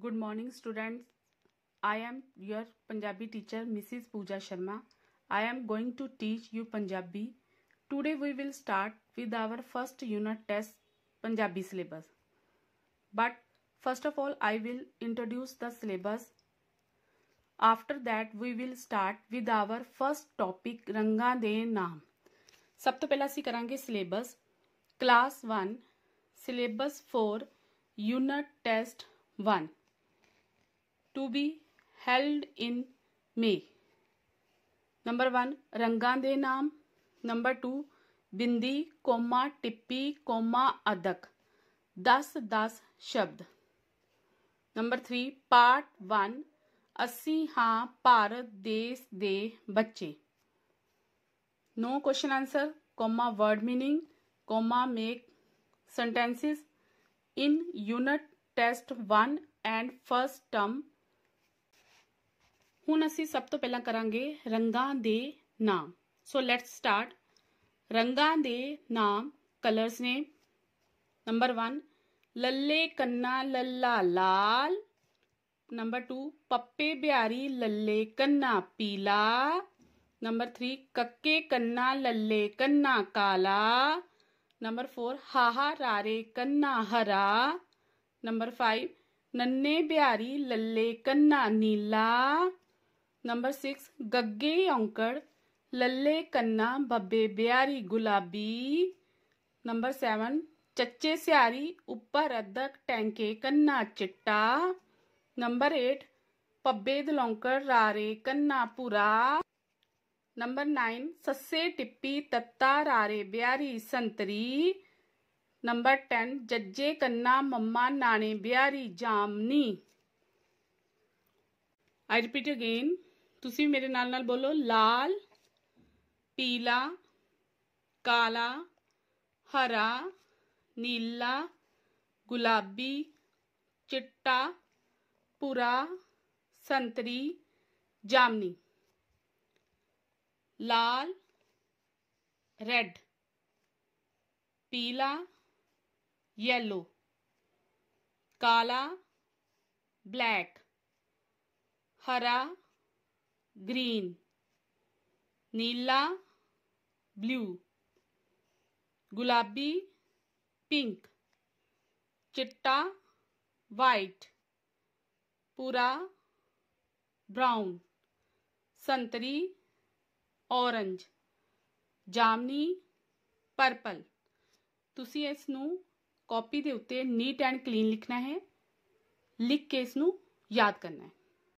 good morning students I am your Punjabi teacher Mrs Pooja Sharma I am going to teach you Punjabi today we will start with our first unit test Punjabi syllabus but first of all I will introduce the syllabus after that we will start with our first topic रंगा दे नाम सब तो पहला अं करा syllabus class one syllabus for unit test one to be held in May number one रंगा दे नाम नंबर टू बिंदी कौमा टिप्पी कौमा अदक दस दस शब्द नंबर थ्री पार्ट वन असी हाँ भारत देश दे बच्चे नो question answer comma word meaning comma make sentences in unit test one and first term हूँ ਅਸੀਂ सब तो पहला करा रंगा दे नाम सो ਲੈਟਸ स्टार्ट रंगा दे नाम ਕਲਰਸ ने नंबर वन ਲੱਲੇ कन्ना ਲੱਲਾ लाल नंबर टू पप्पे बिहारी लल्ले कन्ना पीला नंबर थ्री कक्के कन्ना लल्ले कन्ना काला नंबर फोर हाहा रारे कन्ना हरा नंबर फाइव नन्ने बिहारी लल्ले कन्ना नीला नंबर सिक्स गग्गे औंकड़ लल्ले कन्ना बब्बे ब्यारी गुलाबी नंबर सेवन चच्चे स्यारी ऊपर अदक टैंके कन्ना चिट्टा नंबर एट पब्बे दलौंकड़ रारे कन्ना पुरा नंबर नाइन सस्से टिप्पी तत्ता रारे ब्यारी संतरी नंबर टेन जज्जे कन्ना मम्मा नाने ब्यारी जामनी आई रिपीट अगेन तुम मेरे नाल नाल बोलो लाल पीला काला हरा नीला गुलाबी चिट्टा पुरा संतरी जामनी लाल रेड पीला येलो काला ब्लैक हरा ग्रीन नीला ब्लू गुलाबी पिंक चिट्टा वाइट पूरा ब्राउन संतरी ऑरेंज जामनी पर्पल तुसी इस कॉपी के उत्ते नीट एंड क्लीन लिखना है लिख के इसनों याद करना है